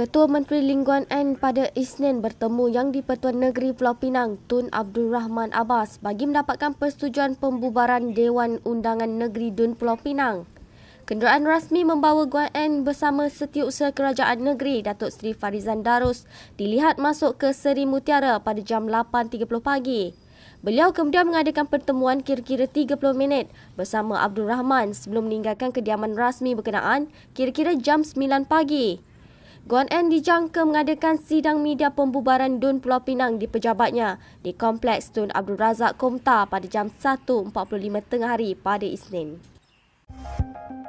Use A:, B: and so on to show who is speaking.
A: Ketua Menteri Lingkungan N pada Isnin bertemu Yang di-Pertuan Negeri Pulau Pinang Tun Abdul Rahman Abbas bagi mendapatkan persetujuan pembubaran Dewan Undangan Negeri Dun Pulau Pinang. Kenderaan rasmi membawa Guan N bersama Setiausaha Kerajaan Negeri Datuk Seri Farizan Darus dilihat masuk ke Seri Mutiara pada jam 8.30 pagi. Beliau kemudian mengadakan pertemuan kira-kira 30 minit bersama Abdul Rahman sebelum meninggalkan kediaman rasmi berkenaan kira-kira jam 9 pagi. Guan En dijangka mengadakan sidang media pembubaran Dun Pulau Pinang di pejabatnya di Kompleks Tun Abdul Razak Komta pada jam 1.45 tengah hari pada Isnin.
B: Thank you.